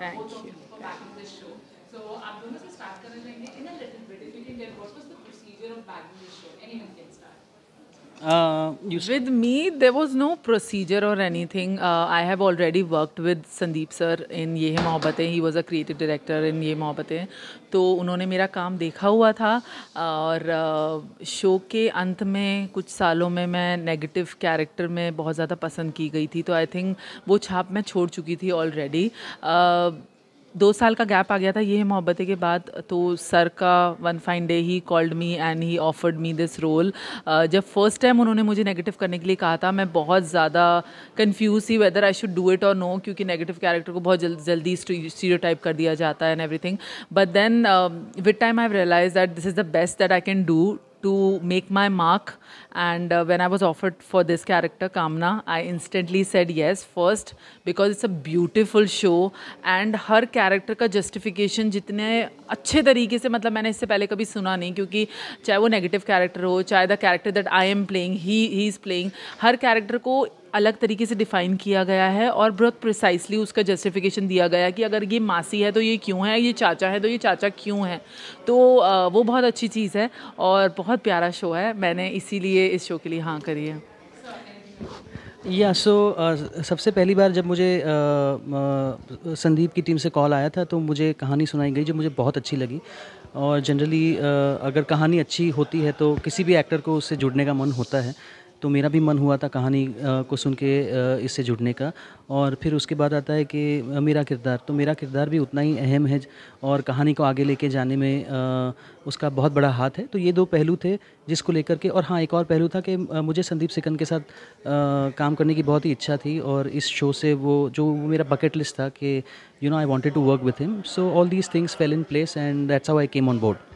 Thank you. for backing the show. So, आप दोनों से start in a little bit. If you can get what was the procedure of bagging the show? Uh, with me, there was no procedure or anything. Uh, I have already worked with Sandeep sir in ये है Mohabbatein he was a creative director in ये मोहब्बतें तो उन्होंने मेरा काम देखा हुआ था और शो uh, के अंत में कुछ सालों में मैं नेगेटिव कैरेक्टर में बहुत ज़्यादा पसंद की गई थी तो आई थिंक वो छाप मैं छोड़ चुकी थी ऑलरेडी दो साल का गैप आ गया था ये मोहब्बतें के बाद तो सर का one fine day he called me and he offered me this role जब फर्स्ट टाइम उन्होंने मुझे नेगेटिव करने के लिए कहा था मैं बहुत ज़्यादा कन्फ्यूज ही whether I should do it और नो क्योंकि नेगेटिव कैरेक्टर को बहुत जल, जल्दी स्टीरो टाइप कर दिया जाता है and everything but then with time I realize that this is the best that I can do to make my mark. And uh, when I was offered for this character, Kamna, I instantly said yes. First, because it's a beautiful show, and her character ka justification jitne acche tarike se matlab maine isse pehle kabhi suna nahi kyunki chahe wo negative character ho chahe the character that i am playing he he is playing हर character ko अलग तरीके से define किया गया है और बहुत प्रिसाइसली उसका जस्टिफिकेशन दिया गया कि अगर ये मासी है तो ये क्यों है ये चाचा है तो ये चाचा क्यों है तो वो बहुत अच्छी चीज़ है और बहुत प्यारा शो है मैंने इसीलिए इस शो के लिए हाँ करी है या सो सबसे पहली बार जब मुझे संदीप की टीम से कॉल आया था तो मुझे कहानी सुनाई गई जो मुझे बहुत अच्छी लगी और जनरली अगर कहानी अच्छी होती है तो किसी भी एक्टर को उससे जुड़ने का मन होता है तो मेरा भी मन हुआ था कहानी को सुन के इससे जुड़ने का और फिर उसके बाद आता है कि मेरा किरदार तो मेरा किरदार भी उतना ही अहम है और कहानी को आगे लेके जाने में उसका बहुत बड़ा हाथ है तो ये दो पहलू थे जिसको लेकर के और हाँ एक और पहलू था कि मुझे संदीप सिकन के साथ काम करने की बहुत ही इच्छा थी और इस शो से वो जो वो मेरा बकेट लिस्ट था कि you know I wanted to work with him so all these things fell in place and that's how I came on board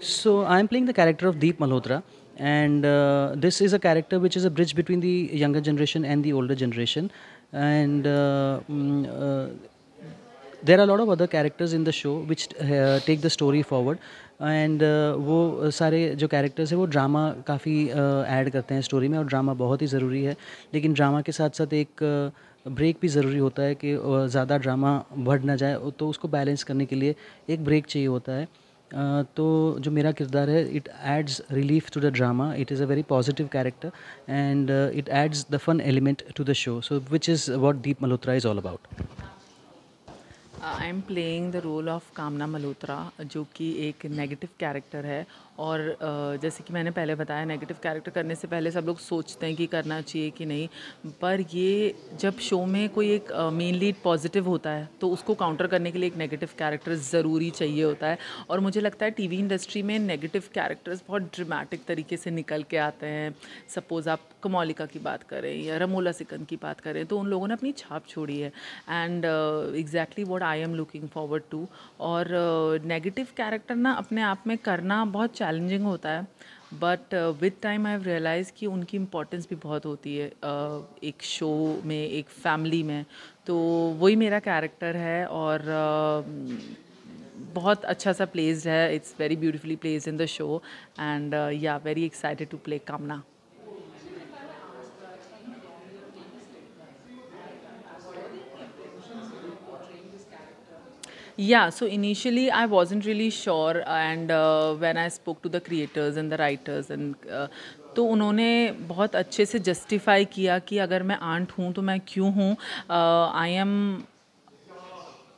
So i am playing the character of Deep Malhotra, and uh, this is a character which is a bridge between the younger generation and the older generation, and. Uh, uh, there are a lot of other characters in the show which uh, take the story forward and uh, वो सारे जो characters हैं वो drama काफ़ी add uh, करते हैं story में और ड्रामा बहुत ही ज़रूरी है लेकिन ड्रामा के साथ साथ एक ब्रेक uh, भी ज़रूरी होता है कि uh, ज़्यादा ड्रामा बढ़ ना जाए तो उसको बैलेंस करने के लिए एक ब्रेक चाहिए होता है तो जो मेरा किरदार है it adds relief to the drama it is a very positive character and it adds the fun element to the show so which is what Deep Malhotra is all about I am playing the role of Kamna Malhotra जो कि एक negative character है और uh, जैसे कि मैंने पहले बताया नेगेटिव कैरेक्टर करने से पहले सब लोग सोचते हैं कि करना चाहिए कि नहीं पर ये जब शो में कोई एक मेनली uh, पॉजिटिव होता है तो उसको काउंटर करने के लिए एक नेगेटिव कैरेक्टर ज़रूरी चाहिए होता है और मुझे लगता है टीवी इंडस्ट्री में नेगेटिव कैरेक्टर्स बहुत ड्रामेटिक तरीके से निकल के आते हैं सपोज़ आप कमौलिका की बात करें या रमोला सिकंद की बात करें तो उन लोगों ने अपनी छाप छोड़ी है and exactly what I am looking forward to और नेगेटिव uh, कैरेक्टर ना अपने आप में करना बहुत चैलेंजिंग होता है but with time I have realize कि उनकी इम्पोर्टेंस भी बहुत होती है uh, एक शो में एक फैमिली में तो वही मेरा कैरेक्टर है और uh, बहुत अच्छा सा प्लेस है it's very beautifully place in the show and yeah very excited to play Kamna Yeah, so initially I wasn't really sure, and uh, when I spoke to the creators and the writers, and uh, तो उन्होंने बहुत अच्छे से justify किया कि अगर मैं aunt हूँ तो मैं क्यों हूँ I am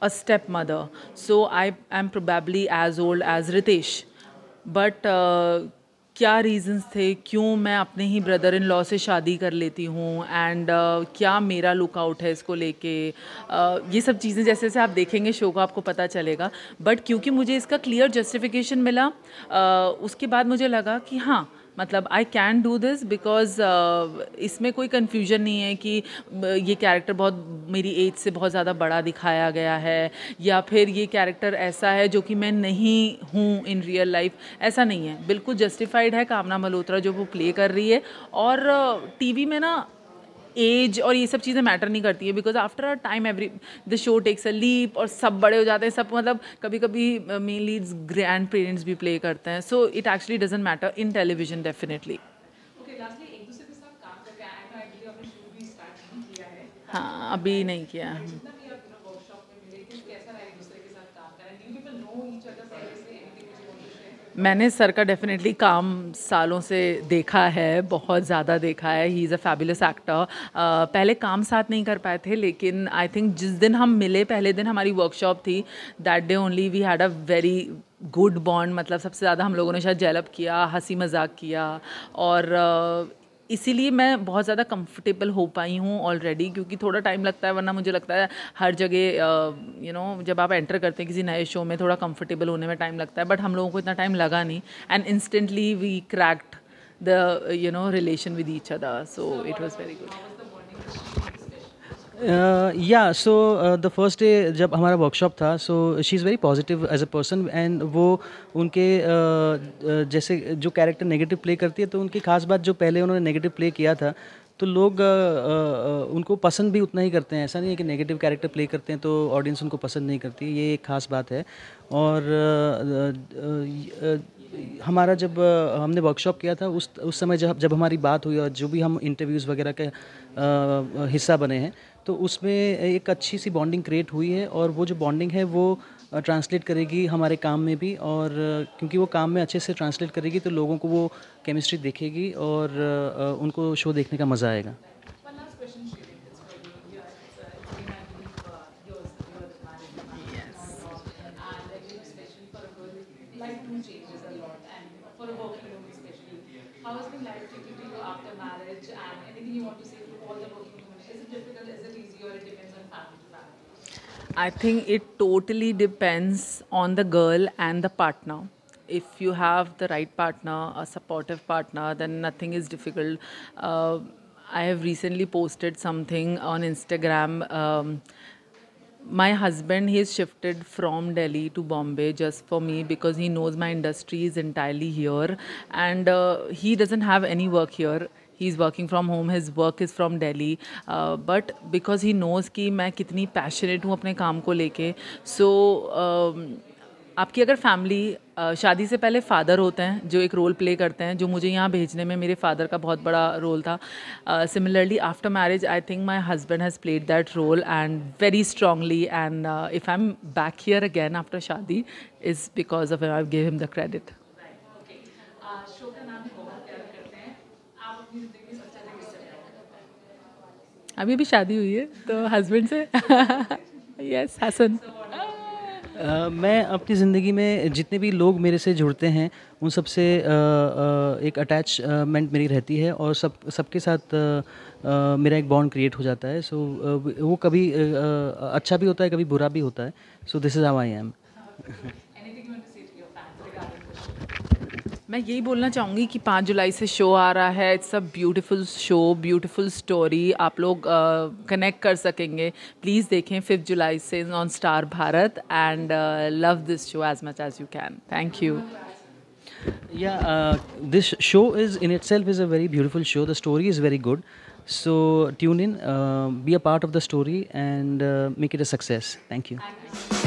a step mother so I I am probably as old as Ritesh but क्या रीज़न्स थे क्यों मैं अपने ही ब्रदर इन लॉ से शादी कर लेती हूँ एंड uh, क्या मेरा लुकआउट है इसको लेके uh, ये सब चीज़ें जैसे जैसे आप देखेंगे शो को आपको पता चलेगा बट क्योंकि मुझे इसका क्लियर जस्टिफिकेशन मिला uh, उसके बाद मुझे लगा कि हाँ मतलब I can do this because इसमें कोई कन्फ्यूजन नहीं है कि uh, ये कैरेक्टर बहुत मेरी एज से बहुत ज़्यादा बड़ा दिखाया गया है या फिर ये कैरेक्टर ऐसा है जो कि मैं नहीं हूँ इन रियल लाइफ ऐसा नहीं है बिल्कुल जस्टिफाइड है कामना मल्होत्रा जो वो प्ले कर रही है और टीवी uh, में ना एज और ये सब चीज़ें मैटर नहीं करती है because after a time every the show takes a leap और सब बड़े हो जाते हैं सब मतलब कभी कभी मेन लीड्स ग्रैंड पेरेंट्स भी प्ले करते हैं so it actually doesn't matter in television definitely हाँ अभी नहीं किया है मैंने सर का डेफिनेटली काम सालों से देखा है बहुत ज़्यादा देखा है he is a fabulous actor पहले काम साथ नहीं कर पाए थे लेकिन आई थिंक जिस दिन हम मिले पहले दिन हमारी वर्कशॉप थी that day only we had a very good bond मतलब सबसे ज़्यादा हम लोगों ने शायद जेलअप किया हंसी मजाक किया और इसीलिए मैं बहुत ज़्यादा कंफर्टेबल हो पाई हूँ ऑलरेडी क्योंकि थोड़ा टाइम लगता है वरना मुझे लगता है हर जगह यू नो जब आप एंटर करते हैं किसी नए शो में थोड़ा कंफर्टेबल होने में टाइम लगता है बट हम लोगों को इतना टाइम लगा नहीं and instantly we cracked the you know relation with each other so it was very good yeah so the first day जब हमारा वर्कशॉप था so she is very positive as a person and वो उनके uh, uh जैसे जो character negative play करती है तो उनकी खास बात जो पहले उन्होंने नेगेटिव प्ले किया था तो लोग uh, uh, uh, उनको पसंद भी उतना ही करते हैं ऐसा नहीं है कि नेगेटिव कैरेक्टर प्ले करते हैं तो ऑडियंस उनको पसंद नहीं करती ये एक खास बात है और uh, हमारा जब हमने वर्कशॉप किया था उस उस समय जब जब हमारी बात हुई और जो भी हम इंटरव्यूज़ वगैरह के हिस्सा बने हैं तो उसमें एक अच्छी सी बॉन्डिंग क्रिएट हुई है और वो जो बॉन्डिंग है वो ट्रांसलेट करेगी हमारे काम में भी और क्योंकि वो काम में अच्छे से ट्रांसलेट करेगी तो लोगों को वो केमिस्ट्री देखेगी और उनको शो देखने का मज़ा आएगा to you after marriage and anything you want to say to all the working women? Is it difficult, is it easy or it depends on family? I think it totally depends on the girl and the partner if you have the right partner, a supportive partner, then nothing is difficult. Uh, I have recently posted something on Instagram. Um, my husband he's shifted from delhi to bombay just for me because he knows my industry is entirely here and uh, he doesn't have any work here he's working from home his work is from delhi uh, but because he knows ki main kitni passionate hu apne kaam ko leke so um, आपकी अगर family शादी से पहले father होते हैं जो एक role play करते हैं जो मुझे यहाँ भेजने में मेरे फादर का बहुत बड़ा रोल था similarly after marriage I think my husband has played that role and very strongly and if I am back here again after शादी is because of I give him the credit अभी भी शादी हुई है तो husband से yes Hasan मैं अपनी ज़िंदगी में जितने भी लोग मेरे से जुड़ते हैं उन सब से एक अटैचमेंट मेरी रहती है और सब सबके साथ मेरा एक बॉन्ड क्रिएट हो जाता है सो वो कभी अच्छा भी होता है कभी बुरा भी होता है so this is how I am मैं यही बोलना चाहूँगी कि पाँच जुलाई से शो आ रहा है it's a beautiful show beautiful story आप लोग कनेक्ट uh, कर सकेंगे प्लीज़ देखें फिफ्थ जुलाई से on star Bharat and love this show as much as you can thank you yeah this show is in itself is a very beautiful show the story is very good so tune in be a part of the story and make it a success thank you